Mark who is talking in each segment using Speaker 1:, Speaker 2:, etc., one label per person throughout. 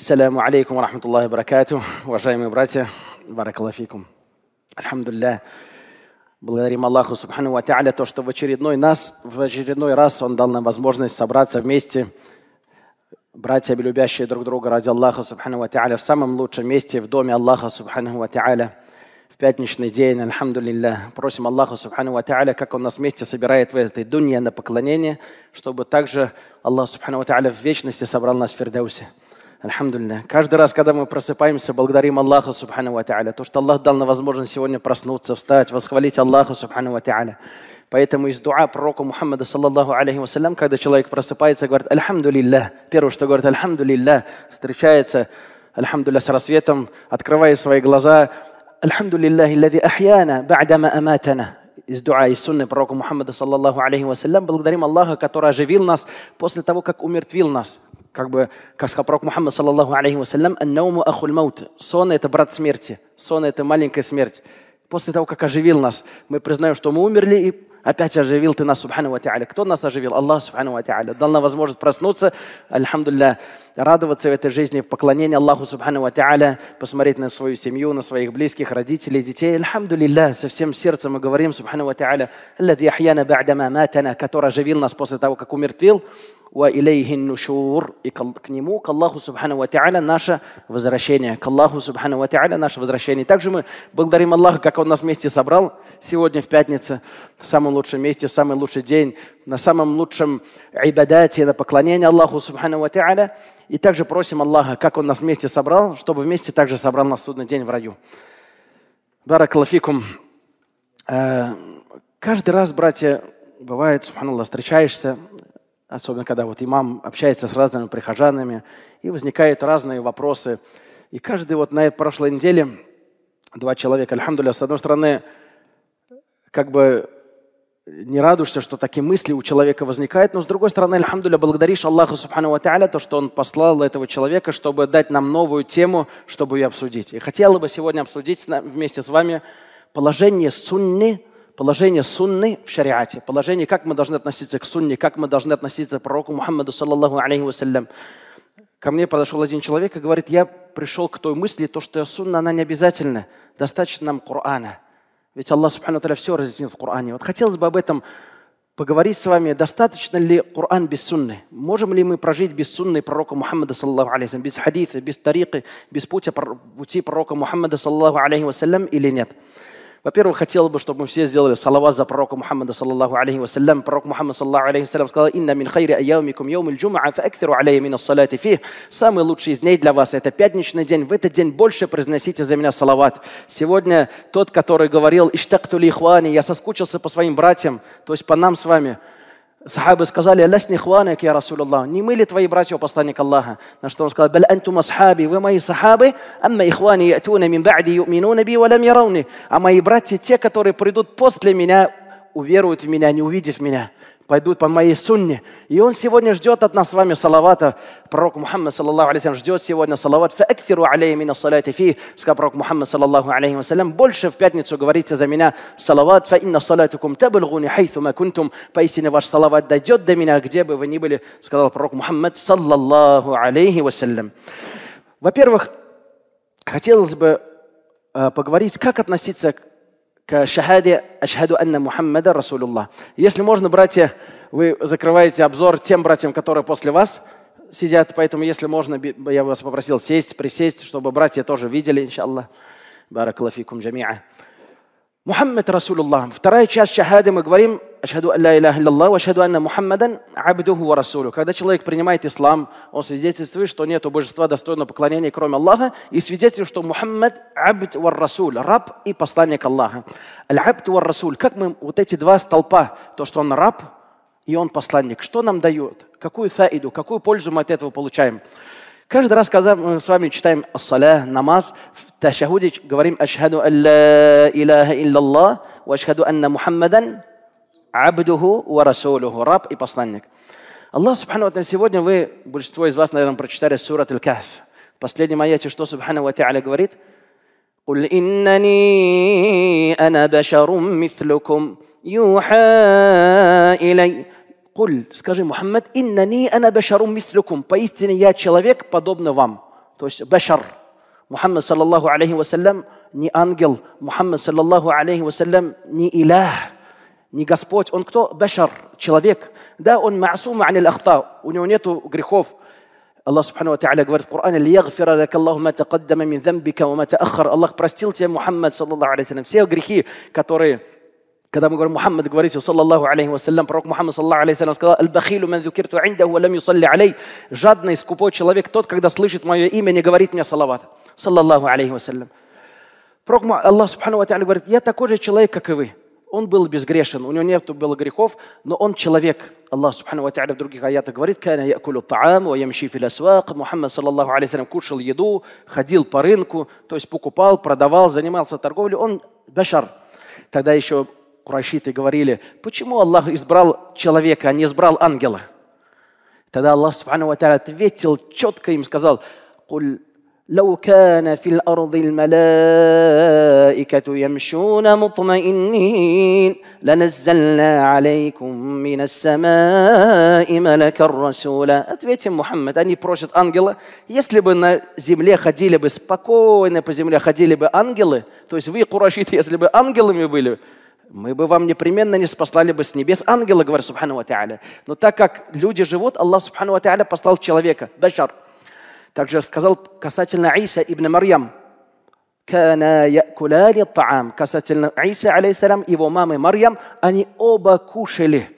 Speaker 1: Ассаляму алейкум ва рахматуллахи баракату. Уважаемые братья, баракалафикум. Альхамдулля. Благодарим Аллаху Субхану Ва Тааля, то, что в очередной, нас, в очередной раз Он дал нам возможность собраться вместе, братья, любящие друг друга ради Аллаха Субхану Ва Тааля, в самом лучшем месте, в доме Аллаха Субхану Ва Тааля, в пятничный день, альхамдулилля. Просим Аллаха Субхану Ва Тааля, как Он нас вместе собирает в этой дунье на поклонение, чтобы также Аллах Субхану Ва Тааля в вечности собрал нас в Фердеусе Альхамдулина. Каждый раз, когда мы просыпаемся, благодарим Аллаха Субхану Ва То, что Аллах дал нам возможность сегодня проснуться, встать, восхвалить Аллаха Субхану Ва Поэтому из дуа пророка Мухаммада, саллаллаху алейхи вассалям, когда человек просыпается, говорит «Альхамду Первое, что говорит «Альхамду встречается «Альхамду с рассветом, открывает свои глаза «Альхамду лиллях, ахьяна, ба'дама аматана» из дуа, из сунны пророка Мухаммада, саллаллаху алейхи вассалям, благодарим Аллаха, который оживил нас после того, как умертвил нас как бы, как сказал пророк Мухаммад, саллаллаху алейхи вассалям, «Аннауму ахуль маут». Сон – это брат смерти. Сон – это маленькая смерть. После того, как оживил нас, мы признаем, что мы умерли, и опять оживил ты нас, субхану ва Кто нас оживил? Аллах, субхану ва Дал нам возможность проснуться, альхамдулля, радоваться в этой жизни, в поклонении Аллаху, субхану ва посмотреть на свою семью, на своих близких, родителей, детей. Альхамдулилля, со всем сердцем мы говорим, субхану ва та'аля, «Аллади ахьяна ба'дама матана», который оживил нас после того, как умертвил, и к нему, к Аллаху Субхану Ва Та'аля наше возвращение. К Аллаху Субхану Ва Та'аля наше возвращение. Также мы благодарим Аллаха, как Он нас вместе собрал сегодня в пятницу, в самом лучшем месте, в самый лучший день, на самом лучшем айбадате, на поклонение Аллаху Субхану Ва И также просим Аллаха, как Он нас вместе собрал, чтобы вместе также собрал нас судный день в раю. Баракалафикум. Э, каждый раз, братья, бывает, субханаллах, встречаешься особенно когда вот имам общается с разными прихожанами, и возникают разные вопросы. И каждый вот на прошлой неделе два человека, альхамдуля, с одной стороны, как бы не радуешься, что такие мысли у человека возникают, но с другой стороны, альхамдуля, благодаришь Аллаху Субхану Ва то, что Он послал этого человека, чтобы дать нам новую тему, чтобы ее обсудить. И хотела бы сегодня обсудить вместе с вами положение сунны положение сунны в шариате, положение, как мы должны относиться к сунне, как мы должны относиться к пророку Мухаммаду, саллаллаху алейхи вассалям. Ко мне подошел один человек и говорит, я пришел к той мысли, то, что сунна, она не обязательна, достаточно нам Корана. Ведь Аллах, субхану все разъяснил в Коране. Вот хотелось бы об этом поговорить с вами, достаточно ли Коран без сунны? Можем ли мы прожить без сунны пророка Мухаммада, саллаху алейхи без хадиса, без тарикы, без пути, пути пророка Мухаммада, саллаху алейхи вассалям, или нет? Во-первых, хотел бы, чтобы мы все сделали салават за пророка Мухаммада, саллаллаху алейхи вассалям. Пророк Мухаммад, саллаллаху алейхи вассалям, сказал, «Инна мин хайри айяумикум яумил джумаа фаэкфиру алейя мин ассаляти фих». Самый лучший из дней для вас – это пятничный день. В этот день больше произносите за меня салават. Сегодня тот, который говорил, «Иштакту ли ихвани», «Я соскучился по своим братьям», то есть по нам с вами – Сахабы сказали, «Лясни хванек, я Расул Аллах, не мы ли твои братья, посланник Аллаха?» На что он сказал, «Бал антум асхаби, вы мои сахабы, амма ихвани ятуна мин ба'ди юминуна би валям ярауни». А мои братья, те, которые придут после меня, уверуют в меня, не увидев меня пойдут по моей сунне. И он сегодня ждет от нас с вами салавата. Пророк Мухаммад, саллаллаху алейхи ждет сегодня салават. «Фаакфиру алеймина салати фи», сказал пророк Мухаммад, саллаллаху алейхи вассалям, больше в пятницу говорите за меня салават. «Фа инна салатукум табалгуни хайфу макунтум». Поистине ваш салават дойдет до меня, где бы вы ни были, сказал пророк Мухаммад, саллаллаху алейхи вассалям. Во-первых, хотелось бы э, поговорить, как относиться к к шахаде «Ашхаду анна Мухаммада Расулюллах». Если можно, братья, вы закрываете обзор тем братьям, которые после вас сидят, поэтому, если можно, я вас попросил сесть, присесть, чтобы братья тоже видели, иншаллах. Баракалафикум джамиа. Мухаммад Расулуллах. Вторая часть шахады мы говорим «Ашхаду алла илляха иллаллах, ашхаду анна Мухаммадан абдуху ва расулю». Когда человек принимает ислам, он свидетельствует, что нет божества достойного поклонения, кроме Аллаха, и свидетельствует, что Мухаммад абд ва расуль, раб и посланник Аллаха. Аль-абд ва расуль. Как мы вот эти два столпа, то, что он раб и он посланник, что нам дает? Какую фаиду, какую пользу мы от этого получаем? Каждый раз, когда мы с вами читаем ассаля, «Намаз», в ташахуде говорим «Ашхаду алла илляха илляллах» «Ва ашхаду анна Мухаммадан абдуху ва расулуху» «Раб и посланник». Аллах Субхану Ва сегодня вы, большинство из вас, наверное, прочитали сурат Аль-Кахф. В последнем аяте, что Субхану Ва Та'аля говорит? قل إنني أنا بشر مثلكم يوحى إلي قل скажи محمد انني انا بشر مثلكم поистине я человек подобно вам то есть بشر محمد صلى الله عليه وسلم не ангел محمد صلى الله عليه وسلم не اله не господь он кто بشر человек да он معصوم عن الاخطاء у него нету грехов الله سبحانه وتعالى قال في القرآن ليغفر لك الله ما تقدم من ذنبك وما تأخر الله простил محمد صلى الله عليه وسلم все грехи которые Когда мы говорим, Мухаммад говорит, саллаллаху алейхи вассалям, пророк Мухаммад, саллаллаху алейхи вассалям, сказал, «Аль-бахилю ман зюкирту индаху лам юсалли алей». Жадный, скупой человек, тот, когда слышит мое имя, не говорит мне салават. Саллаллаху алейхи вассалям. Пророк Аллах, субхану ва говорит, «Я такой же человек, как и вы». Он был безгрешен, у него нету было грехов, но он человек. Аллах, субхану ва в других аятах говорит, «Кана якулю таам, ва ямши фил асвак». Мухаммад, саллаллаху алейхи вассалям, кушал еду, ходил по рынку, то есть покупал, продавал, занимался торговлей. Он башар. Тогда еще курайшиты говорили, почему Аллах избрал человека, а не избрал ангела? Тогда Аллах Субхану ответил четко им, сказал, لو كان في الأرض الملائكة يمشون مطمئنين لنزلنا عليكم من السماء ملكا رسولا Ответим, Мухаммед, они просят ангела, если бы на земле ходили бы спокойно, по земле ходили бы ангелы, то есть вы, курашиты, если бы ангелами были, мы бы вам непременно не спаслали бы с небес. Ангелы, говорят, субхану ва Но так как люди живут, Аллах, субхану ва послал человека, башар. Также сказал касательно Иса ибн Марьям, «Кана якуляли таам». Касательно Иса, алейсалям, его мамы Марьям, они оба кушали.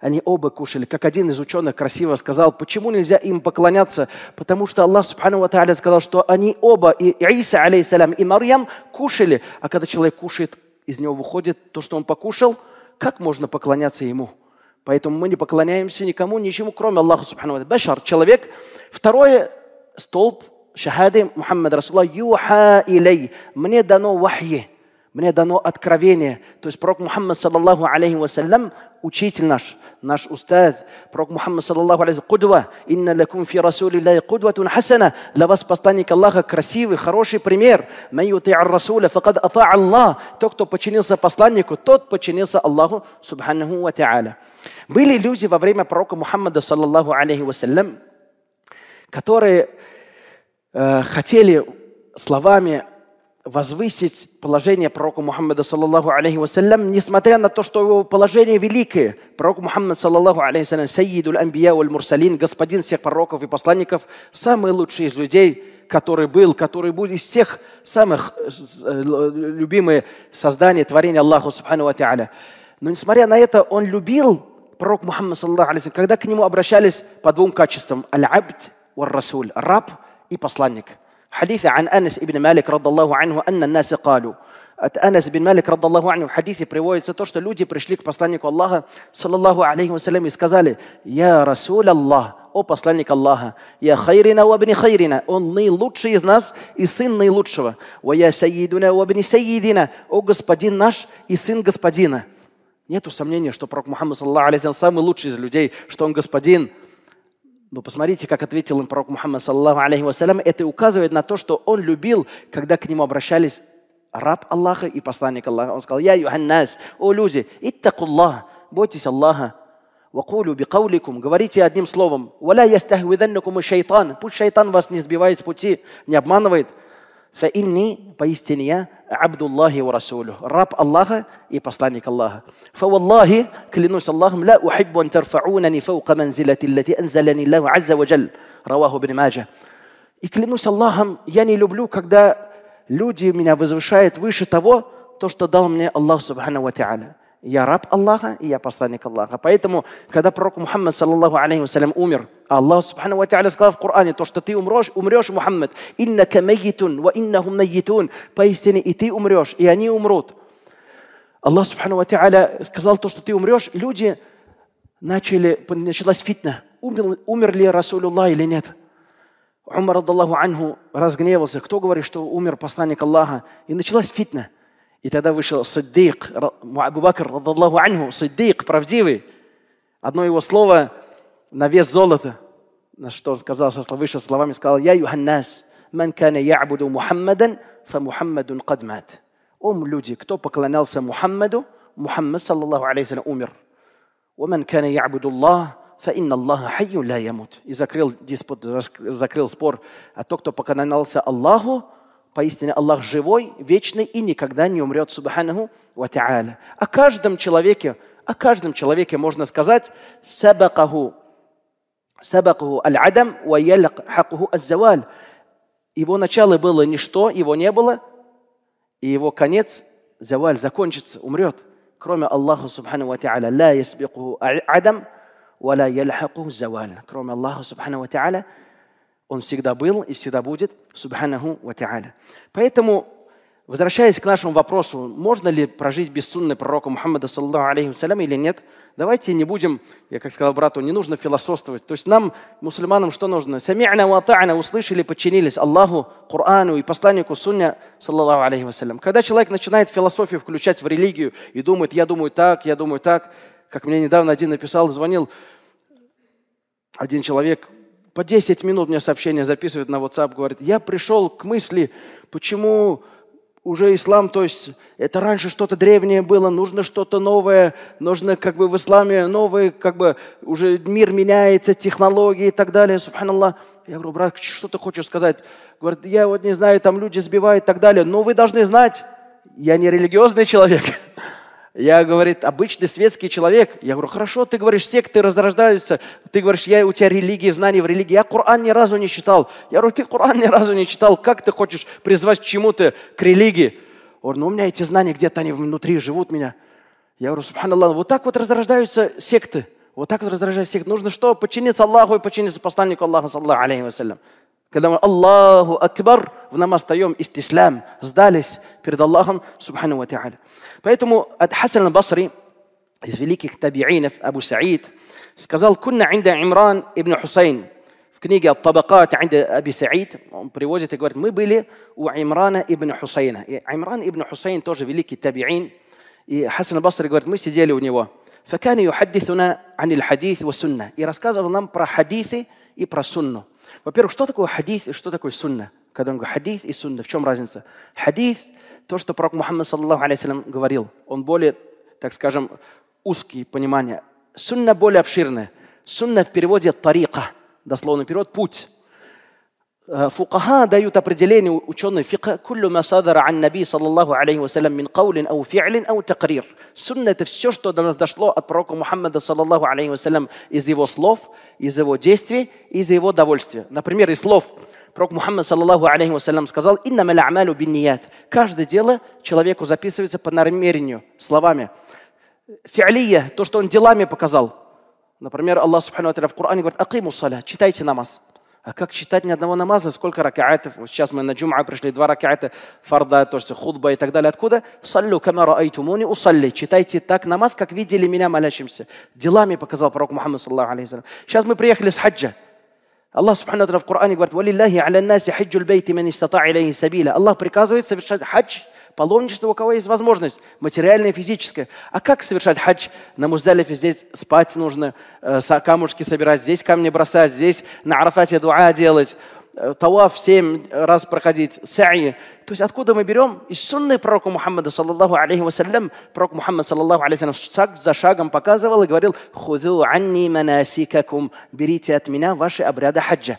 Speaker 1: Они оба кушали. Как один из ученых красиво сказал, почему нельзя им поклоняться? Потому что Аллах, субхану ва сказал, что они оба, и Иса, алейсалям, и Марьям, кушали. А когда человек кушает из него выходит то, что он покушал, как можно поклоняться ему? Поэтому мы не поклоняемся никому, ничему, кроме Аллаха Субхану Башар, человек. Второе, столб шахады Мухаммад Расулла, юха илей. Мне дано вахье. Мне дано откровение. То есть пророк Мухаммад, саллаллаху алейхи вассалям, учитель наш, наш устаз, пророк Мухаммад, саллаллаху алейхи кудва, инна лакум фи расули лай кудва тун хасана. Для вас, посланник Аллаха, красивый, хороший пример. Ман ар расуля, факад ата Аллах. Тот, кто подчинился посланнику, тот подчинился Аллаху, субханаху ва та'аля. Были люди во время пророка Мухаммада, саллаллаху алейхи вассалям, которые э, хотели словами возвысить положение пророка Мухаммада, саллаллаху алейхи вассалям, несмотря на то, что его положение великое. Пророк Мухаммад, саллаллаху алейхи вассалям, саидуль амбия уль мурсалин, господин всех пророков и посланников, самый лучший из людей, который был, который будет из всех самых э, э, любимые создания, творения Аллаха субхану ва Но несмотря на это, он любил пророк Мухаммад, саллаллаху алейхи когда к нему обращались по двум качествам, аль-абд, расуль раб и посланник – حديث عن أنس ابن مالك رضي الله عنه أن الناس قالوا от Анас бин Малик, радаллаху аню, в хадисе приводится то, что люди пришли к посланнику Аллаха, саллаллаху алейхи вассалям, и сказали, «Я Расул Аллах, о посланник Аллаха, я хайрина у абни хайрина, он наилучший из нас и сын наилучшего, ва я саидуна у абни саидина, о господин наш и сын господина». Нету сомнения, что пророк Мухаммад, саллаллаху алейхи самый лучший из людей, что он господин, но ну, посмотрите, как ответил им пророк Мухаммад, саллаху алейхи вассалям. Это указывает на то, что он любил, когда к нему обращались раб Аллаха и посланник Аллаха. Он сказал, «Я юханнас, о люди, иттакуллах, бойтесь Аллаха, وقولوا بقولكم говорите одним словом ولا يستهوذنكم الشيطان пусть шайтан вас не сбивает с пути не обманывает فإني بايستنيا عبد الله ورسوله الرب الله и الله فوالله كلنوس اللهم لا أحب أن ترفعونني فوق منزلة التي أنزلني الله عز وجل رواه ابن ماجة كلنوس اللهم يعني люблю когда люди меня возвышают выше того то الله سبحانه وتعالى я раб Аллаха, и я посланник Аллаха. Поэтому, когда пророк Мухаммад, саллаллаху алейхи вассалям, умер, Аллах Субхану Ва Тааля сказал в Коране, то, что ты умрешь, умрешь, Мухаммад, иннака майитун, ва иннахум майитун, поистине и ты умрешь, и они умрут. Аллах Субхану Ва Тааля сказал то, что ты умрешь, люди начали, началась фитна. Умер, умер ли Расулюллах или нет? Умар, Аллаху Анху, разгневался. Кто говорит, что умер посланник Аллаха? И началась фитна – И тогда вышел Саддик, Абу Бакр, радаллаху анху, Саддик, правдивый. Одно его слово на вес золота, на что он сказал, со вышел словами, сказал, «Я юханнас, ман кана ябуду Мухаммадан, фа Мухаммадун кадмат». Ом люди, кто поклонялся Мухаммаду, Мухаммад, саллаллаху алейхи умер. «Уман кана ябуду Аллах, فإن الله حي لا يموت. И закрыл диспут, закрыл спор. А тот, кто поклонялся Аллаху, Поистине Аллах живой, вечный и никогда не умрет, субханаху ва та'аля. О каждом человеке, о каждом человеке можно сказать сабакаху, сабакаху аль-адам ва ялхакуху аз-заваль. Его начало было ничто, его не было, и его конец, заваль, закончится, умрет. Кроме Аллаха, субхану ва та'аля, ла ясбикуху аль-адам, ва ла ялхакуху заваль. Кроме Аллаха, субхану ва та'аля, он всегда был и всегда будет. Субханаху ва та'аля. Поэтому, возвращаясь к нашему вопросу, можно ли прожить без сунны пророка Мухаммада саллаху алейхи вассалям или нет, давайте не будем, я как сказал брату, не нужно философствовать. То есть нам, мусульманам, что нужно? Сами'на ва та'на, услышали, подчинились Аллаху, Корану и посланнику Сунне саллаху алейхи вассалям. Когда человек начинает философию включать в религию и думает, я думаю так, я думаю так, как мне недавно один написал, звонил, один человек по 10 минут мне сообщение записывает на WhatsApp, говорит, я пришел к мысли, почему уже ислам, то есть это раньше что-то древнее было, нужно что-то новое, нужно как бы в исламе новые, как бы уже мир меняется, технологии и так далее, субханаллах. Я говорю, брат, что ты хочешь сказать? Говорит, я вот не знаю, там люди сбивают и так далее, но вы должны знать, я не религиозный человек. Я, говорит, обычный светский человек. Я говорю, хорошо, ты говоришь, секты разрождаются. Ты говоришь, я, у тебя религии, знания в религии. Я Коран ни разу не читал. Я говорю, ты Коран ни разу не читал. Как ты хочешь призвать к чему-то, к религии? Он говорит, ну у меня эти знания где-то они внутри живут меня. Я говорю, субханаллах, вот так вот разрождаются секты. Вот так вот разражает секты. Нужно что? Подчиниться Аллаху и подчиниться посланнику Аллаха, саллаху алейхи вассалям. Когда мы Аллаху Акбар, в намаз даем истислям, сдались перед Аллахом, субхану ва та'аля. Поэтому от Хасан басри из великих табиинов Абу Саид, сказал, «Кунна инда Имран ибн Хусейн». В книге «Табакат» инда Аби Саид он приводит и говорит, «Мы были у Имрана ибн Хусейна». И Имран ибн Хусейн тоже великий табиин. И Хасан басри говорит, «Мы сидели у него». فكان يحدثنا عن الحديث والسنة и рассказывал нам про хадисы и про сунну. Во-первых, что такое хадис и что такое сунна? Когда он говорит хадис и сунна, в чем разница? Хадис – то, что пророк Мухаммад саллаху алейхи говорил. Он более, так скажем, узкие понимания. Сунна более обширная. Сунна в переводе тарика, дословный перевод – путь. Э, фукаха дают определение ученые фикха «Куллю ма садара ан наби, саллаллаху алейхи вассалям, мин каулин ау фи'лин ау такрир». Сунна – это все, что до нас дошло от пророка Мухаммада, саллаллаху алейхи вассалям, из его слов, из его действий, из его довольствия. Например, из слов Пророк Мухаммад, саллаллаху алейхи вассалям, сказал «Инна амалю бинният». Каждое дело человеку записывается по намерению, словами. Фи'лия – то, что он делами показал. Например, Аллах Субхану в Коране говорит «Акиму саля» – читайте намаз. А как считать ни одного намаза? Сколько ракаатов? Вот сейчас мы на джум'а пришли, два ракаата, фарда, то есть худба и так далее. Откуда? Саллю камара айтумуни усалли. Читайте так намаз, как видели меня молящимся. Делами показал пророк Мухаммад, саллаху алейхи Сейчас мы приехали с хаджа. Аллах Субхану в Коране говорит, «Валиллахи аля наси хаджу бейти ман истата илейхи сабиля». Аллах приказывает совершать хадж паломничество, у кого есть возможность, материальная физическая. А как совершать хадж на Муздалифе? Здесь спать нужно, э, камушки собирать, здесь камни бросать, здесь на Арафате дуа делать, э, талаф семь раз проходить, саи. То есть откуда мы берем? Из сунны пророка Мухаммада, саллаллаху алейхи вассалям, пророк Мухаммад, саллаллаху алейхи вассалям, шаг за шагом показывал и говорил, «Худу анни манасикакум» – «Берите от меня ваши обряды хаджа».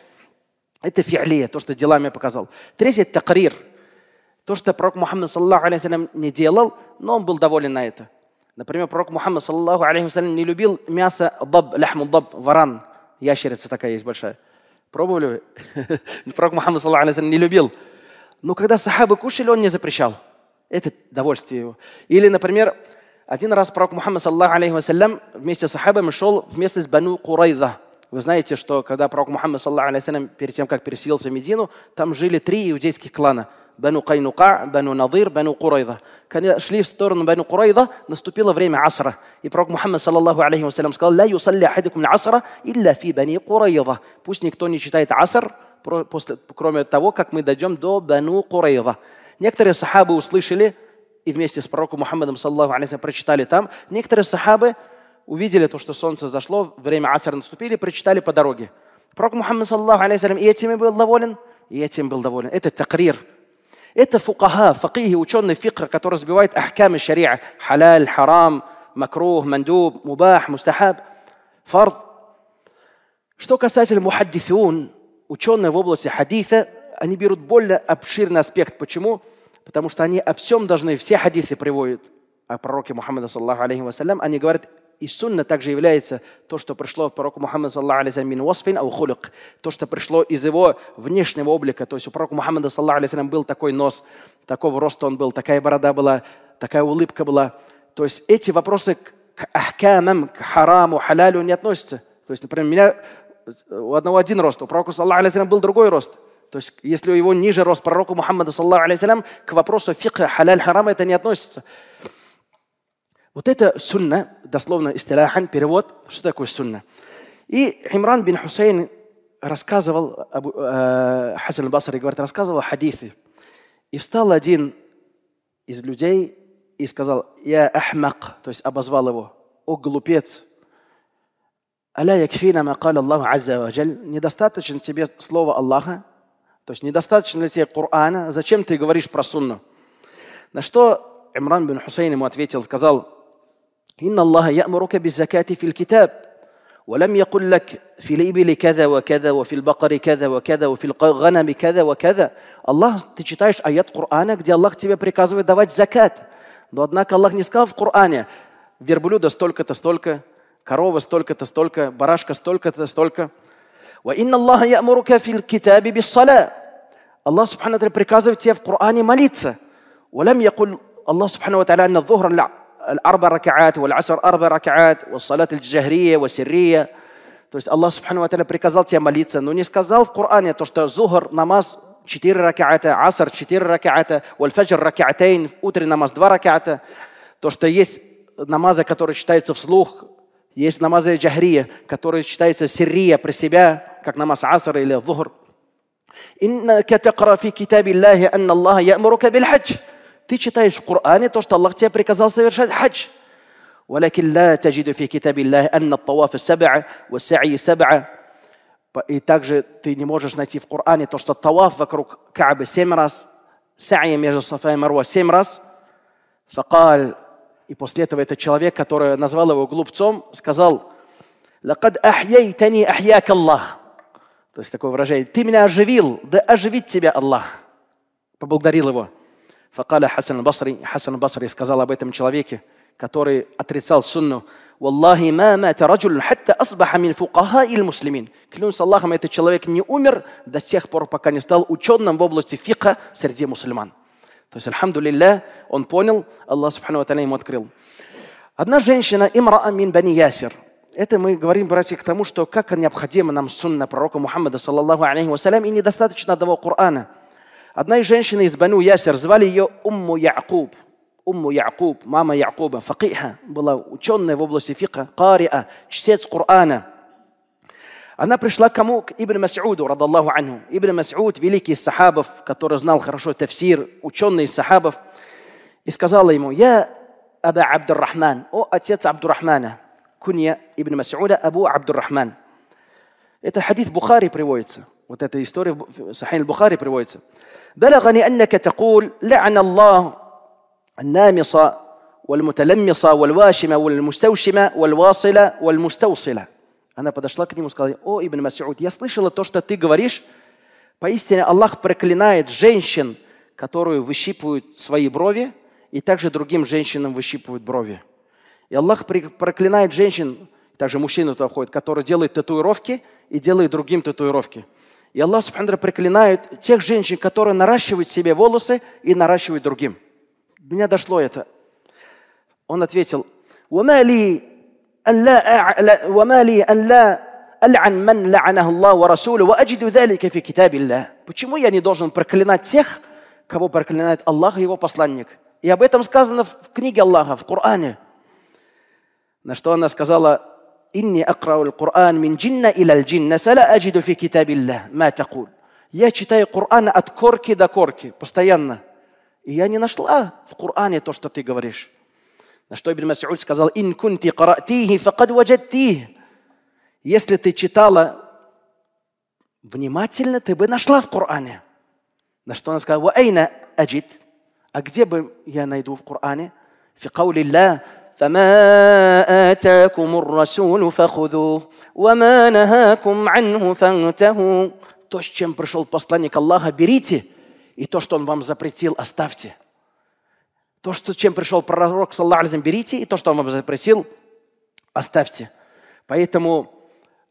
Speaker 1: Это фиалия, то, что делами показал. Третье – такрир – то, что пророк Мухаммад саллаху алейхи не делал, но он был доволен на это. Например, пророк Мухаммад саллаху алейхи не любил мясо даб, ляхму даб, варан. Ящерица такая есть большая. Пробовали вы? пророк Мухаммад саллаху алейхи не любил. Но когда сахабы кушали, он не запрещал. Это довольствие его. Или, например, один раз пророк Мухаммад саллаху алейхи вместе с сахабами шел вместе с Бану Курайда. Вы знаете, что когда пророк Мухаммад саллаху алейхи перед тем, как переселился в Медину, там жили три иудейских клана – بنو قينقاع بنو نظير بنو قريضة كان شليف ستورن بنو قريضة Курайда, فريم عصرة Асра. محمد صلى الله عليه وسلم قال لا يصلي أحدكم العصرة إلا في بني قريضة بوش نكتوني никто عصر читает Аср, после, кроме того, как мы дойдем до Бану Курайда. Некоторые сахабы услышали и вместе с пророком Мухаммадом, саллаллаху алейхи прочитали там. Некоторые сахабы увидели то, что солнце зашло, время Асра наступили, прочитали по дороге. Пророк Мухаммад, саллаллаху алейхи и этим был доволен, и этим был доволен. Это такрир. Это фукаха, факихи, ученые фикра, который разбивает ахкамы шариа. Халяль, харам, макрух, мандуб, мубах, мустахаб, фард. Что касательно мухаддисун, ученые в области хадиса, они берут более обширный аспект. Почему? Потому что они о всем должны, все хадисы приводят о а пророке Мухаммада, саллаху алейхи вассалям, они говорят и сунна также является то, что пришло в пророку Мухаммада, мин васфин ау хулик, то, что пришло из его внешнего облика. То есть у пророка Мухаммада, был такой нос, такого роста он был, такая борода была, такая улыбка была. То есть эти вопросы к ахкамам, к хараму, халялю не относятся. То есть, например, у меня у одного один рост, у пророка, саллаху был другой рост. То есть, если у его ниже рост пророка Мухаммада, саллаху к вопросу фикха, халяль, харама, это не относится. Вот это сунна, дословно истиляхан, перевод, что такое сунна. И Имран бин Хусейн рассказывал, э, Хасан Басари говорит, рассказывал хадисы. И встал один из людей и сказал, «Я ахмак», то есть обозвал его, «О, глупец!» «Аля якфина макал Аллаху азза ваджаль» Недостаточно тебе слова Аллаха, то есть недостаточно тебе Корана, зачем ты говоришь про сунну? На что Имран бин Хусейн ему ответил, сказал, إن الله يأمرك بالزكاة في الكتاب ولم يقل لك في الإبل كذا وكذا وفي البقر كذا وكذا وفي الغنم كذا وكذا الله ты читаешь аят Корана, где Аллах тебе приказывает давать закат. Но однако Аллах не сказал в Коране, верблюда столько-то, столько, корова столько-то, столько, барашка столько-то, столько. وإن الله يأمرك في الكتاب بالصلاة. Аллах Субхану приказывает тебе в Коране молиться. ولم يقل الله سبحانه وتعالى أن الظهر الأربع ركعات والعصر أربع ركعات والصلاة الجهرية والسرية То есть Аллах سبحانه وتعالى приказал тебе молиться, но не сказал в Коране то, что зухр, намаз, четыре раката, аср, 4 раката, вальфаджр, ракатейн, утренний намаз, два раката. То, что есть намазы, которые читаются вслух, есть намазы джахрия, которые читаются сиррия при себя, как намаз аср или зухр. إنك تقرأ في كتاب الله أن الله يأمرك بالحج Ты читаешь в Коране то, что Аллах тебе приказал совершать хадж. ولكن لا تجد في كتاب الله أن الطواف السبع والسعي سبع И также ты не можешь найти в Коране то, что таваф вокруг Каабы семь раз, са'я между Сафа и Марва семь раз. Факаль. И после этого этот человек, который назвал его глупцом, сказал, «Лакад ахьяйтани ахьяк Аллах». То есть такое выражение. «Ты меня оживил, да оживит тебя Аллах». Поблагодарил его. Факаля Хасан Басри, Хасан Басри сказал об этом человеке, который отрицал сунну. «Валлахи ма мата раджулун хатта асбаха мин фукаха иль муслимин». Клянусь Аллахом, этот человек не умер до тех пор, пока не стал ученым в области фика среди мусульман. То есть, альхамду он понял, Аллах Субхану Аталя ему открыл. Одна женщина, Имра Амин Бани Ясир, это мы говорим, братья, к тому, что как необходимо нам сунна пророка Мухаммада, саллаллаху алейхи вассалям, и недостаточно одного Корана – Одна из женщин из Бану Ясер, звали ее Умму Якуб. Умму Якуб, мама Якуба, факиха, была ученая в области фика, кариа, чтец Корана. Она пришла к кому? К Ибн Мас'уду, радаллаху анху. Ибн Мас'уд, великий из сахабов, который знал хорошо тафсир, ученый из сахабов, и сказала ему, «Я Аба Абдуррахман, о отец Абдуррахмана, кунья Ибн Мас'уда Абу Абдуррахман». Это хадис Бухари приводится. Вот эта история в Сахин Бухари приводится. بلغني أنك تقول لعن الله النامص والمتلمص والواشم والمستوشم والواصل والمستوصلة Она подошла к нему и сказала, «О, Ибн Масиуд, я слышала то, что ты говоришь. Поистине Аллах проклинает женщин, которые выщипывают свои брови, и также другим женщинам выщипывают брови. И Аллах проклинает женщин, также мужчину туда входит, который делает татуировки и делает другим татуировки. И Аллах Субхану проклинает тех женщин, которые наращивают себе волосы и наращивают другим. До меня дошло это. Он ответил, а а Почему я не должен проклинать тех, кого проклинает Аллах и его посланник? И об этом сказано в книге Аллаха, в Коране. На что она сказала, إني أقرأ القرآن من جنة إلى الجنة فلا أجد في كتاب الله ما تقول Я читаю Коран от корки до корки, постоянно. И я не нашла в Коране то, что ты говоришь. На что Ибн Масиуд сказал, «Ин кунти каратихи факад ваджаттихи». Если ты читала внимательно, ты бы нашла в Коране. На что он сказал, «Ва айна аджит». А где бы я найду в Коране? «Фи каули فما آتاكم الرسول فخذوه وما نهاكم عنه فانتهوا то, с чем пришел посланник Аллаха, берите, и то, что он вам запретил, оставьте. То, что, чем пришел пророк, саллаху берите, и то, что он вам запретил, оставьте. Поэтому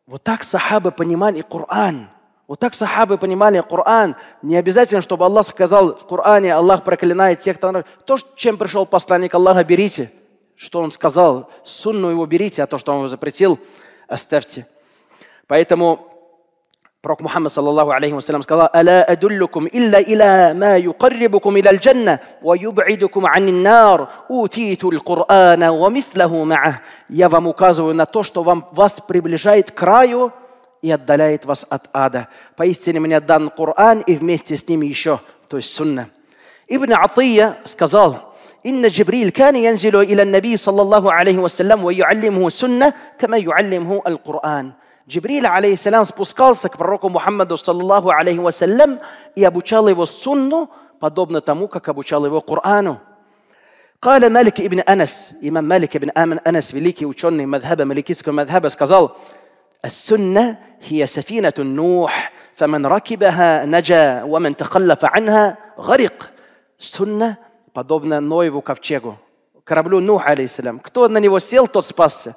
Speaker 1: вот так сахабы понимали Коран. Вот так сахабы понимали Коран. Не обязательно, чтобы Аллах сказал в Коране, Аллах проклинает тех, кто... То, чем пришел посланник Аллаха, берите – что он сказал, сунну его берите, а то, что он его запретил, оставьте. Поэтому Пророк Мухаммад, саллаллаху алейхи вассалям, сказал, «Аля адуллукум илля иля ма юкаррибукум иля джанна, ва юб'идукум анин нар, Утиту Кур'ана ва мисляху ма'ах». Я вам указываю на то, что вам, вас приближает к краю и отдаляет вас от ада. Поистине мне дан Кур'ан и вместе с ним еще, то есть сунна. Ибн Атия сказал – إن جبريل كان ينزل إلى النبي صلى الله عليه وسلم ويعلمه السنة كما يعلمه القرآن جبريل عليه السلام se к пророку Мухаммаду, الله عليه وسلم и обучал его сунну, подобно тому, как обучал его Корану. قال مالك ابن أنس إمام مالك ابن أنس великий ученый مذهب مالكيسكого مذهب сказал السنة هي سفينة النوح فمن ركبها نجا ومن تخلف عنها غرق سنة подобно Ноеву ковчегу, кораблю Нух, алейсалям. Кто на него сел, тот спасся.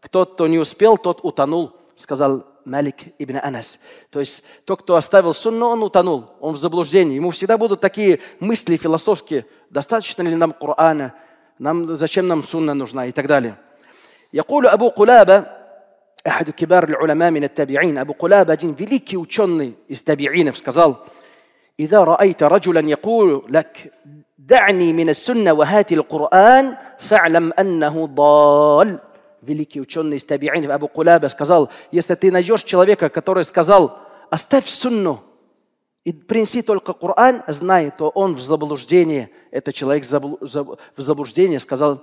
Speaker 1: Кто, кто не успел, тот утонул, сказал Малик ибн Анас. То есть тот, кто оставил сунну, он утонул, он в заблуждении. Ему всегда будут такие мысли философские, достаточно ли нам Корана, нам, зачем нам сунна нужна и так далее. يقول Абу Кулаба, أحد كبار العلماء من التابعين أبو قلابة один великий ученый из табиинов сказал إذا رأيت رجلا يقول لك دعني من السنة وهات القرآن فاعلم أنه ضال великий ученый из Табиин, Абу Кулаба, сказал, если ты найдешь человека, который сказал, оставь сунну и принеси только Коран, знай, то он в заблуждении. Это человек в заблуждении, сказал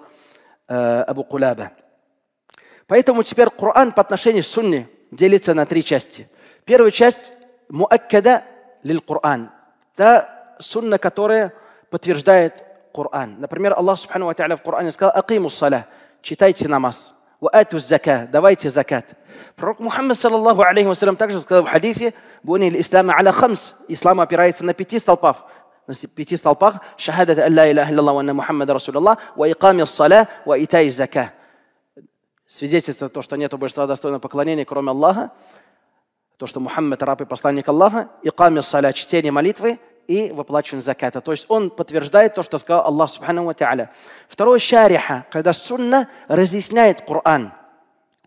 Speaker 1: э, Абу Кулаба. Поэтому теперь Коран по отношению к сунне делится на три части. Первая часть – муаккада лил Коран. Это сунна, которая подтверждает Коран. Например, Аллах Субхану Ва в Коране сказал «Акиму саля» – читайте намаз. ва ату зака» – давайте закат. Пророк Мухаммад, саллаллаху алейхи вассалям, также сказал в хадисе, «Буни ислама аля хамс» – ислам опирается на пяти столпах. На пяти столпах «Шахадат алла илля илля ванна Мухаммада Расулаллах» «Ва иками саля» «Ва итай зака» свидетельство то, что нету большинства достойного поклонения, кроме Аллаха, то, что Мухаммед, раб и посланник Аллаха, и каме саля, чтение молитвы и выплачивание заката. То есть он подтверждает то, что сказал Аллах Субхану Ва Та'аля. Второе, шариха, когда сунна разъясняет Коран.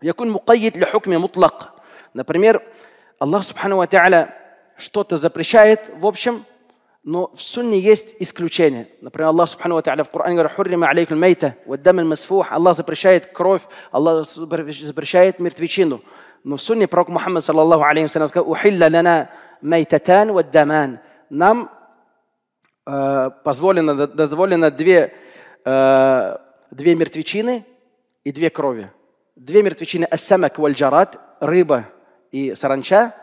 Speaker 1: Якун мукайид ли хукме мутлак. Например, Аллах Субхану Ва Та'аля что-то запрещает, в общем, но в сунне есть исключение. Например, Аллах Субхану Ва в Коране говорит «Хуррима алейкум мейта, ваддам аль масфух». Аллах запрещает кровь, Аллах запрещает мертвечину. Но в сунне пророк Мухаммад, саллаллаху алейхи сказал, «Ухилля лана майтатан ваддаман». Нам э, позволено, дозволено две, э, две мертвечины и две крови. Две мертвечины – ассамак вальджарат, рыба и саранча,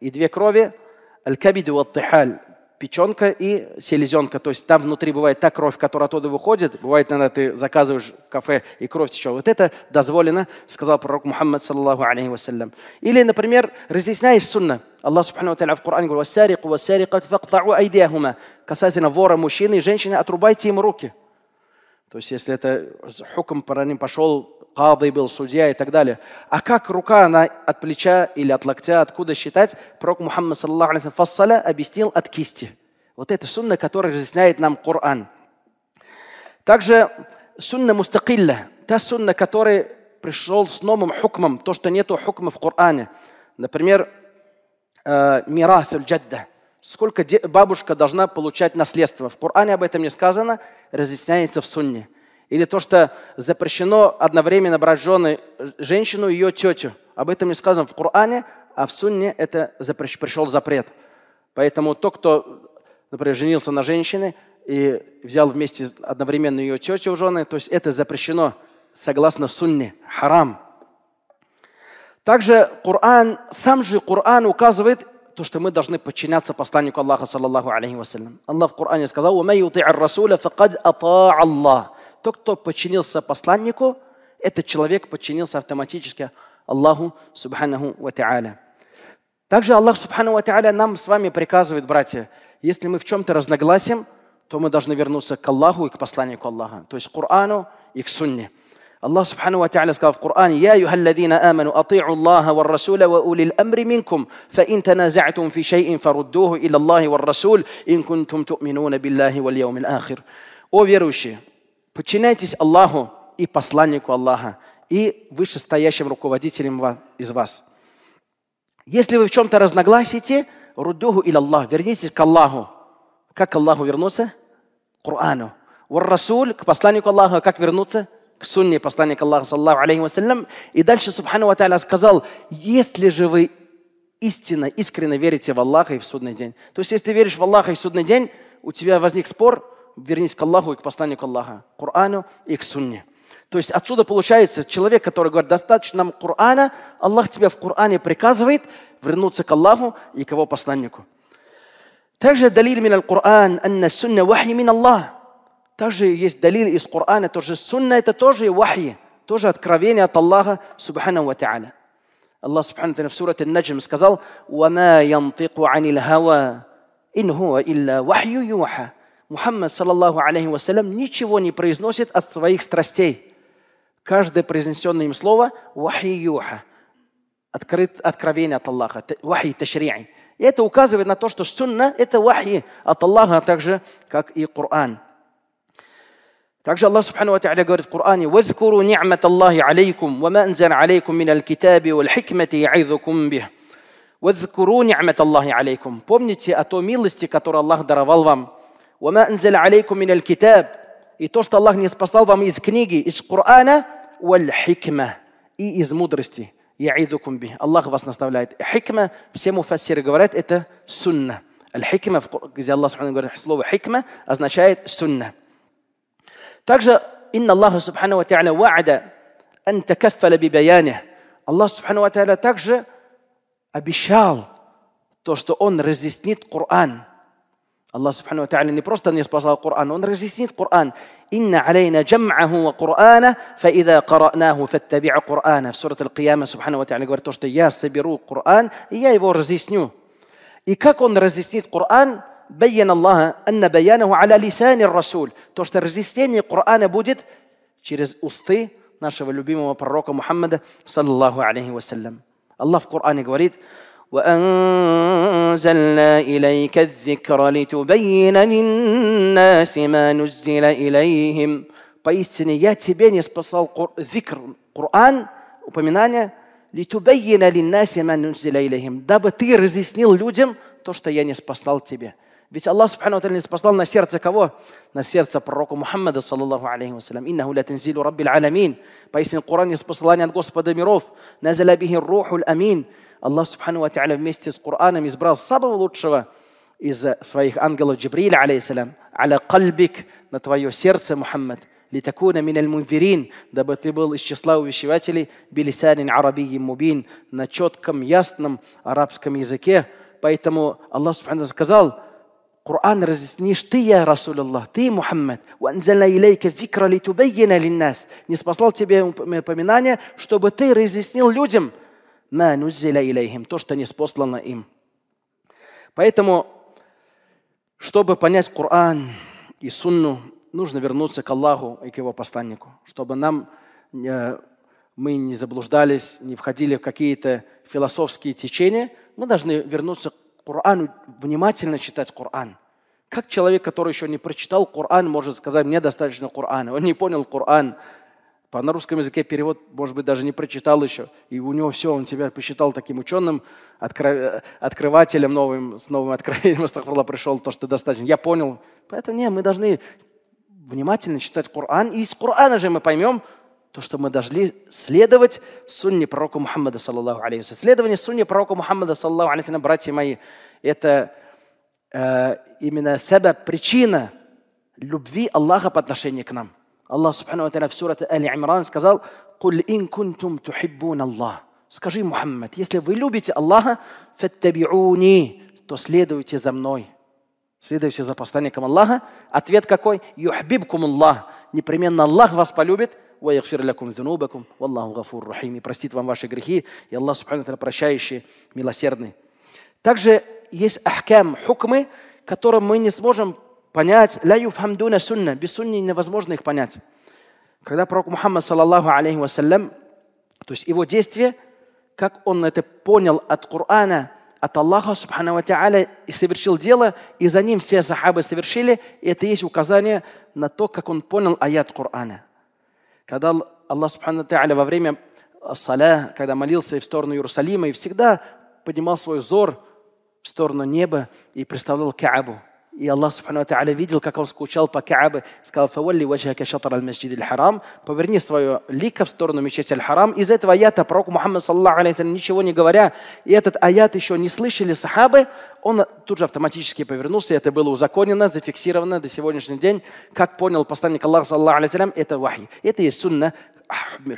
Speaker 1: и две крови – аль-кабиду ваттихаль, печенка и селезенка. То есть там внутри бывает та кровь, которая оттуда выходит. Бывает, иногда ты заказываешь в кафе, и кровь течет. Вот это дозволено, сказал пророк Мухаммад, саллаху алейхи вассалям. Или, например, разъясняешь сунна. Аллах Субхану Таля в Коране говорит, «Вассарику, вассарикат, фактау айдиахума». Касательно вора, мужчины и женщины, отрубайте им руки. То есть, если это хуком по ним пошел кадой был, судья и так далее. А как рука, она от плеча или от локтя, откуда считать? Пророк Мухаммад, саллаху фассаля, объяснил от кисти. Вот это сунна, которая разъясняет нам Коран. Также сунна мустакилля, та сунна, которая пришел с новым хукмом, то, что нету хукма в Коране. Например, э, мирасуль джадда. Сколько бабушка должна получать наследство. В Коране об этом не сказано, разъясняется в сунне. Или то, что запрещено одновременно брать жены женщину и ее тетю. Об этом не сказано в Коране, а в Сунне это запрещ... пришел запрет. Поэтому тот, кто, например, женился на женщине и взял вместе одновременно ее тетю у жены, то есть это запрещено согласно Сунне, харам. Также Коран, сам же Коран указывает то, что мы должны подчиняться посланнику Аллаха, саллаллаху алейхи вассалям. Аллах в Коране сказал, «Ума юти'ар расуля факад ата'а Аллах». Тот, кто подчинился посланнику, этот человек подчинился автоматически Аллаху Субханаху Ва Та'аля. Также Аллах Субхану Ва Та'аля нам с вами приказывает, братья, если мы в чем-то разногласим, то мы должны вернуться к Аллаху и к посланнику Аллаха, то есть к Корану и к Сунне. الله سبحانه وتعالى قال في القرآن يا أيها الذين آمنوا أطيعوا الله والرسول وأولي الأمر منكم فإن تنازعتم في شيء فردوه إلى الله والرسول إن كنتم تؤمنون بالله واليوم الآخر أو верующие Подчиняйтесь Аллаху и посланнику Аллаха, и вышестоящим руководителям из вас. Если вы в чем-то разногласите, рудюху или Аллах, вернитесь к Аллаху. Как к Аллаху вернуться? К Корану. Расуль, к посланнику Аллаха, как вернуться? К сунне посланника Аллаха, саллаху алейхи вассалям. И дальше, Субхану ва Тааля, сказал, если же вы истинно, искренне верите в Аллаха и в судный день. То есть, если ты веришь в Аллаха и в судный день, у тебя возник спор, вернись к Аллаху и к посланнику Аллаха, к Корану и к Сунне. То есть отсюда получается, человек, который говорит, достаточно нам Корана, Аллах тебя в Коране приказывает вернуться к Аллаху и к его посланнику. Также далил мин аль-Кур'ан, анна сунна вахи мин Аллах. Также есть далил из Корана, тоже сунна, это тоже вахи, тоже откровение от Аллаха, субхану ва та'аля. Аллах субхану ва в сурате Наджм сказал, «Вама янтику анил хава, ин хуа илля вахью юха». Мухаммад, саллаллаху алейхи вассалям, ничего не произносит от своих страстей. Каждое произнесенное им слово – вахиюха, открыт, откровение от Аллаха, вахи ташри'и. И это указывает на то, что сунна – это вахи от Аллаха, а также как и Коран. Также Аллах Субхану Ва говорит в Коране «Вазкуру ни'мат Аллахи алейкум, ва манзан алейкум мин аль-китаби вал хикмати я'идзукум бих». «Вазкуру ни'мат Аллахи алейкум». Помните о той милости, которую Аллах даровал вам – وما أنزل عليكم من الكتاب اي توشت الله نيس بصال ميز كنيجي إش قرآن والحكمة إي إز مدرستي يعيذكم به الله غفص نصنا حكمة بسي مفسر قبرات إتا سنة الحكمة في الله سبحانه وتعالى حصلوا حكمة أزنا شايد سنة تاكجا إن الله سبحانه وتعالى وعد أن تكفل ببيانه الله سبحانه وتعالى تاكجا أبشال то, что он разъяснит Коран – الله سبحانه وتعالى ني بروست ان يسباس القران اون ريزيسيت القران ان علينا جمعه وقرانه فاذا قراناه فاتبع قرانه في سوره القيامه سبحانه وتعالى говорит то что я القران قران я его разъясню и как он разъяснит قران بين الله ان بيانه على لسان الرسول то что разъяснение قرانه будет через усты нашего любимого пророка محمد صلى الله عليه وسلم الله في قران говорит وأنزلنا إليك الذكر لتبين للناس ما نزل إليهم Поистине я тебе не спасал ذكر قرآن упоминание, لتبين للناس ما نزل إليهم дабы ты разъяснил людям то, что я не спасал тебе. Ведь Аллах سبحانه وتعالى не спасал на сердце кого? На сердце пророка Мухаммада, صلى الله عليه وسلم إنه لا تنزل رب العالمين Поистине قرآن не спасал от Господа миров. نزل به الروح الأمين Аллах Субхану Ва вместе с Кораном избрал самого лучшего из э, своих ангелов Джибриля, алейсалям, «Аля кальбик» на твое сердце, Мухаммад, «Литакуна миналь мунфирин», дабы ты был из числа увещевателей, «Билисянин арабий мубин» на четком, ясном арабском языке. Поэтому Аллах Субхану сказал, Коран разъяснишь ты, я Расулаллах, ты, Мухаммад. Не спасал тебе упоминание, чтобы ты разъяснил людям – ма нуззиля илейхим, то, что не спослано им. Поэтому, чтобы понять Коран и Сунну, нужно вернуться к Аллаху и к Его посланнику, чтобы нам э, мы не заблуждались, не входили в какие-то философские течения, мы должны вернуться к Корану, внимательно читать Коран. Как человек, который еще не прочитал Коран, может сказать, мне достаточно Корана, он не понял Коран, по, на русском языке перевод, может быть, даже не прочитал еще, и у него все, он себя посчитал таким ученым, откро, открывателем новым, с новым откровением Астахфурла пришел, то, что достаточно. Я понял. Поэтому нет, мы должны внимательно читать Коран, и из Корана же мы поймем, то, что мы должны следовать сунне пророка Мухаммада, саллаллаху алейхи Следование сунне пророка Мухаммада, саллаллаху алейхи братья мои, это э, именно себя причина любви Аллаха по отношению к нам – Аллах Субхану Аталя в сурате Али Имран сказал, «Куль ин кунтум тухиббун Аллах». Скажи, Мухаммад, если вы любите Аллаха, фаттабиуни, то следуйте за мной. Следуйте за посланником Аллаха. Ответ какой? Юхбибкум Аллах. Непременно Аллах вас полюбит. ويغفر لكم ذنوبكم والله гафур رحيم и простит вам ваши грехи, и Аллах Субхану Аталя прощающий, милосердный. Также есть ахкам, хукмы, которым мы не сможем понять, ля юфхамдуна сунна, без сунни невозможно их понять. Когда пророк Мухаммад, саллаллаху алейхи вассалям, то есть его действие, как он это понял от Корана, от Аллаха, субхану ва и совершил дело, и за ним все захабы совершили, и это есть указание на то, как он понял аят Корана. Когда Аллах, субхану ва во время саля, когда молился в сторону Иерусалима, и всегда поднимал свой взор в сторону неба и представлял Каабу – и Аллах Субхану Та'аля видел, как он скучал по Каабе, сказал, «Фавалли ваджака шатар аль-масджид аль-харам», «Поверни свое лико в сторону мечети аль-харам». Из этого аята пророк Мухаммад, саллаху алейхи ничего не говоря, и этот аят еще не слышали сахабы, он тут же автоматически повернулся, и это было узаконено, зафиксировано до сегодняшнего день. Как понял посланник Аллаха, саллаху алейхи это вахи. Это есть сунна,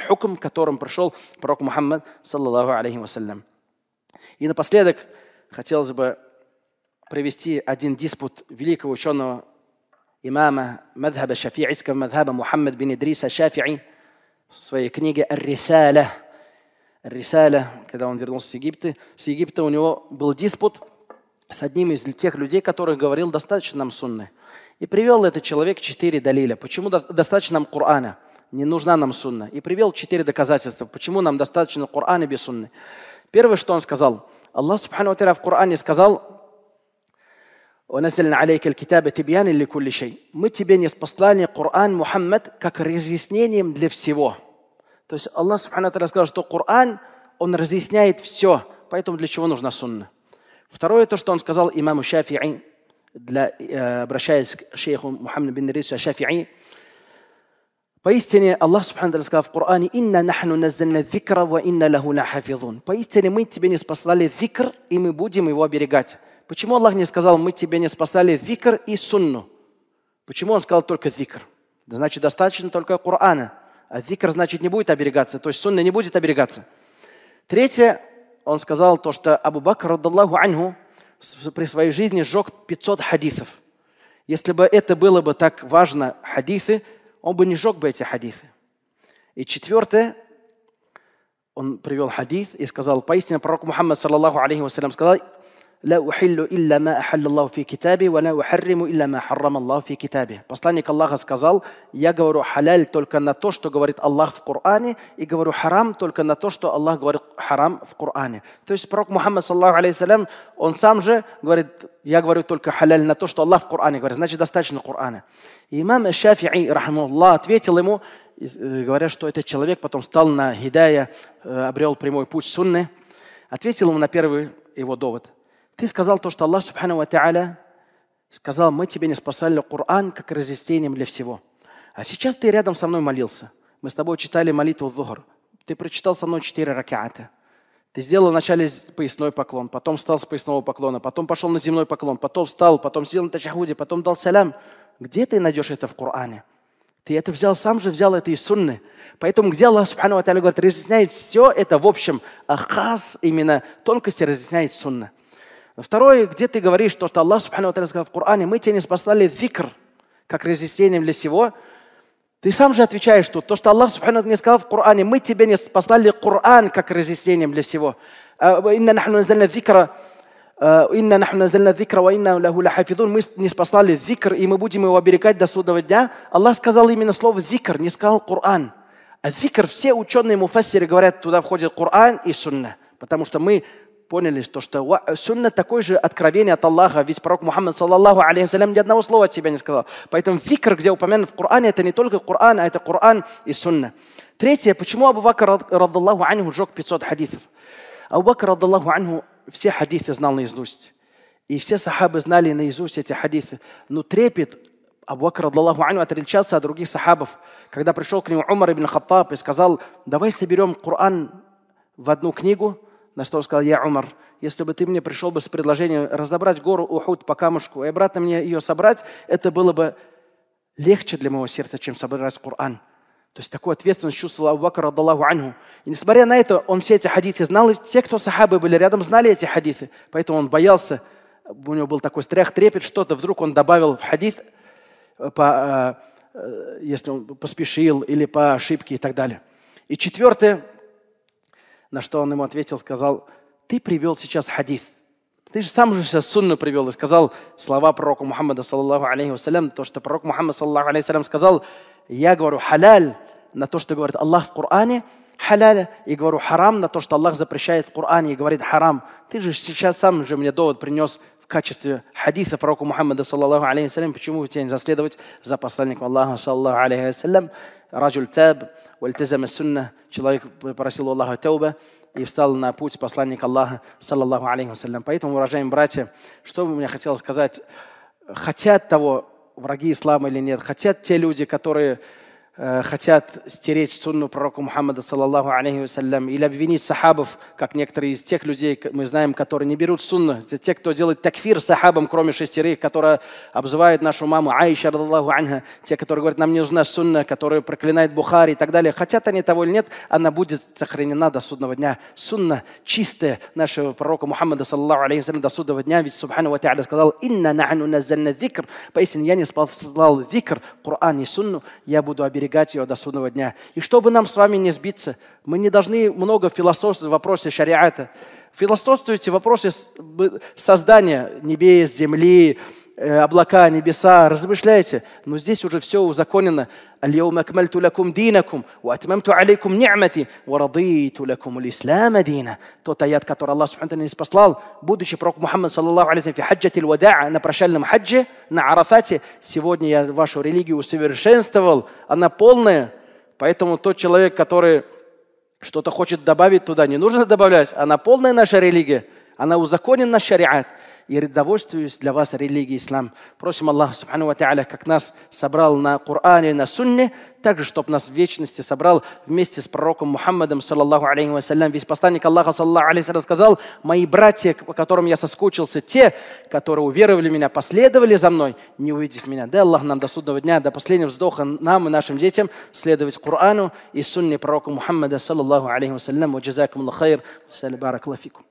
Speaker 1: хукм, которым пришел пророк Мухаммад, саллаху алейхи вассалям. И напоследок хотелось бы привести один диспут великого ученого имама мадхаба шафиитского мадхаба Мухаммад бин Идриса Шафии в своей книге «Ар-Рисаля». «Ар-Рисаля», когда он вернулся с Египта, с Египта у него был диспут с одним из тех людей, которых говорил «достаточно нам сунны». И привел этот человек четыре далиля. Почему достаточно нам Корана? Не нужна нам сунна. И привел четыре доказательства. Почему нам достаточно Корана без сунны? Первое, что он сказал. Аллах Субхану в Коране сказал, ونزلنا عليك الكتاب تبيانا لكل شيء. Мы тебе не послали Коран Мухаммад как разъяснением для всего. То есть Аллах سبحانه وتعالى сказал, что Коран, он разъясняет все. Поэтому для чего нужна сунна? Второе, то, что он сказал имаму Шафи'и, для, обращаясь к шейху Мухаммаду бин Рису Шафи'и, Поистине, Аллах Субхану сказал в Коране, «Инна нахну наззанна зикра, ва инна лаху лахафизун». Поистине, мы тебе не спасали зикр, и мы будем его оберегать. Почему Аллах не сказал, мы тебе не спасали викр и сунну? Почему он сказал только викр? Значит, достаточно только Корана. А викр, значит, не будет оберегаться, то есть сунна не будет оберегаться. Третье, он сказал то, что Абу Бакр, радаллаху анху, при своей жизни сжег 500 хадисов. Если бы это было бы так важно, хадисы, он бы не сжег бы эти хадисы. И четвертое, он привел хадис и сказал, поистине пророк Мухаммад, саллаллаху алейхи вассалям, сказал, «Ля ухиллю илля ма ахалля Аллаху фи китабе, ва ля ухарриму илля ма харрам Аллаху фи китабе». Посланник Аллаха сказал, «Я говорю халяль только на то, что говорит Аллах в Коране, и говорю харам только на то, что Аллах говорит харам в Коране». То есть пророк Мухаммад, саллаху алейхи он сам же говорит, я говорю только халяль на то, что Аллах в Коране говорит, значит достаточно Корана. И имам Шафии, Аллах, ответил ему, э, говоря, что этот человек потом стал на хидая, э, обрел прямой путь сунны, ответил ему на первый его довод. Ты сказал то, что Аллах Субхану Ва Та'аля сказал, мы тебе не спасали Коран как разъяснением для всего. А сейчас ты рядом со мной молился. Мы с тобой читали молитву Зухр. Ты прочитал со мной четыре ракеата. Ты сделал вначале поясной поклон, потом встал с поясного поклона, потом пошел на земной поклон, потом встал, потом сделал на тачахуде, потом дал салям. Где ты найдешь это в Коране? Ты это взял сам же, взял это из сунны. Поэтому где Аллах Субхану Ва говорит, разъясняет все это в общем, а хас именно тонкости разъясняет сунна. Второе, где ты говоришь то, что Аллах Субхану сказал в Коране, мы тебе не спаслали зикр, как разъяснением для всего. Ты сам же отвечаешь тут, то, что Аллах Субхану не сказал в Коране, мы тебе не спаслали Коран, как разъяснением для всего. А, инна нахну зикра, а, «Инна нахну зикра, ва инна лаху лахафидун» Мы не спаслали зикр, и мы будем его оберегать до судного дня. Аллах сказал именно слово зикр, не сказал Коран. А зикр все ученые муфассиры говорят, туда входит Коран и сунна. Потому что мы поняли, что, что сунна такой же откровение от Аллаха, ведь пророк Мухаммад, саллаллаху алейхи ни одного слова от себя не сказал. Поэтому фикр, где упомянут в Коране, это не только Коран, а это Коран и сунна. Третье, почему Абу Бакр, радаллаху анху, жег 500 хадисов? Абу Бакр, радаллаху анху, все хадисы знал наизусть. И все сахабы знали наизусть эти хадисы. Но трепет Абу Бакр, радаллаху анху, отличался от других сахабов. Когда пришел к нему Умар ибн Хаттаб и сказал, давай соберем Коран в одну книгу, на что он сказал, я Умар, если бы ты мне пришел бы с предложением разобрать гору Ухуд по камушку и обратно мне ее собрать, это было бы легче для моего сердца, чем собрать Коран. То есть такую ответственность чувствовал Абу Бакр, анху. И несмотря на это, он все эти хадисы знал, и те, кто сахабы были рядом, знали эти хадисы. Поэтому он боялся, у него был такой страх, трепет, что-то вдруг он добавил в хадис, э, по, э, э, если он поспешил или по ошибке и так далее. И четвертое, на что он ему ответил, сказал, ты привел сейчас хадис. Ты же сам же сейчас сунну привел и сказал слова пророка Мухаммада, саллаху алейхи вассалям, то, что пророк Мухаммад, саллаху алейхи вассалям, сказал, я говорю халяль на то, что говорит Аллах в Коране, халяля, и говорю харам на то, что Аллах запрещает в Коране и говорит харам. Ты же сейчас сам же мне довод принес в качестве хадиса пророка Мухаммада, саллаху алейхи вассалям, почему тебя не заследовать за посланником Аллаха, саллаху алейхи саллям раджуль таб, вальтезам сунна, человек просил Аллаха тауба и встал на путь посланника Аллаха, саллаллаху алейхи вассалям. Поэтому, уважаемые братья, что бы мне хотелось сказать, хотят того враги ислама или нет, хотят те люди, которые Э, хотят стереть сунну пророка Мухаммада, саллаллаху алейхи вассалям, или обвинить сахабов, как некоторые из тех людей, мы знаем, которые не берут сунну. Это те, кто делает такфир сахабам, кроме шестерых, которые обзывают нашу маму Аиша, радаллаху анха, те, которые говорят, нам не нужна сунна, которые проклинают Бухари и так далее. Хотят они того или нет, она будет сохранена до судного дня. Сунна чистая нашего пророка Мухаммада, саллаллаху алейхи вассалям, до судного дня, ведь Субхану ва сказал, «Инна нахну назальна зикр». Поистине я не спослал зикр, Коран и сунну, я буду оберегать оберегать ее до судного дня. И чтобы нам с вами не сбиться, мы не должны много философствовать в вопросе шариата. Философствуйте в вопросе создания небес, земли, Э, облака, небеса, размышляйте. Но здесь уже все узаконено. «Аль-яума акмальту лакум динакум, ва атмамту алейкум ни'мати, ва радиту лакум ислама дина». Тот аят, который Аллах Субхану не спаслал, будучи пророк Мухаммад, саллаллаху в хаджате вадаа на прощальном хаджи, на Арафате, «Сегодня я вашу религию усовершенствовал, она полная». Поэтому тот человек, который что-то хочет добавить туда, не нужно добавлять. Она полная наша религия, она узаконена шариат и довольствуюсь для вас религией ислам. Просим Аллаха, Субхану Ва как нас собрал на Коране, на Сунне, так же, чтобы нас в вечности собрал вместе с пророком Мухаммадом, саллаллаху алейхи вассалям. Весь посланник Аллаха, саллаллаху алейхи вассалям, сказал, мои братья, по которым я соскучился, те, которые уверовали в меня, последовали за мной, не увидев меня. Да, Аллах нам до судного дня, до последнего вздоха нам и нашим детям следовать Корану и Сунне пророка Мухаммада, саллаллаху алейхи вассалям. Ва джазакум лахайр. Салли алейхи лафикум.